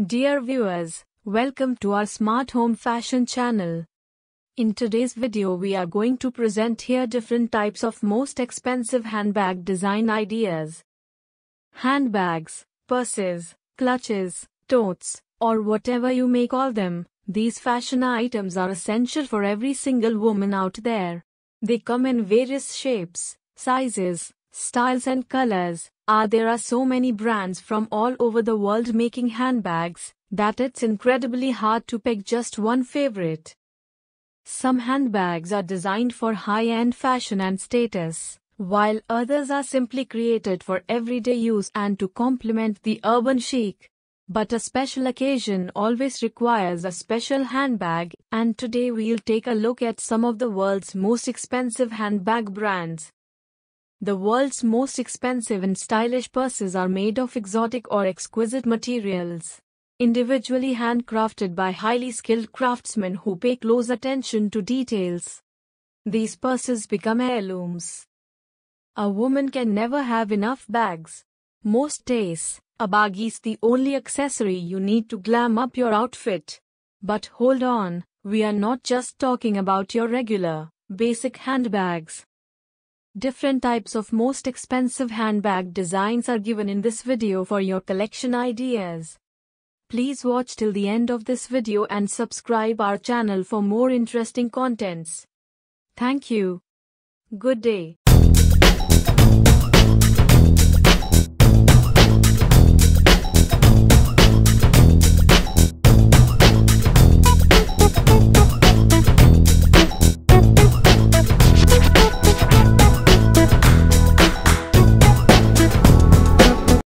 Dear viewers, welcome to our smart home fashion channel. In today's video we are going to present here different types of most expensive handbag design ideas. Handbags, purses, clutches, totes, or whatever you may call them, these fashion items are essential for every single woman out there. They come in various shapes, sizes, styles and colors, Ah, there are so many brands from all over the world making handbags that it's incredibly hard to pick just one favorite. Some handbags are designed for high end fashion and status, while others are simply created for everyday use and to complement the urban chic. But a special occasion always requires a special handbag, and today we'll take a look at some of the world's most expensive handbag brands. The world's most expensive and stylish purses are made of exotic or exquisite materials, individually handcrafted by highly skilled craftsmen who pay close attention to details. These purses become heirlooms. A woman can never have enough bags. Most days, a bag is the only accessory you need to glam up your outfit. But hold on, we are not just talking about your regular, basic handbags. Different types of most expensive handbag designs are given in this video for your collection ideas. Please watch till the end of this video and subscribe our channel for more interesting contents. Thank you. Good day.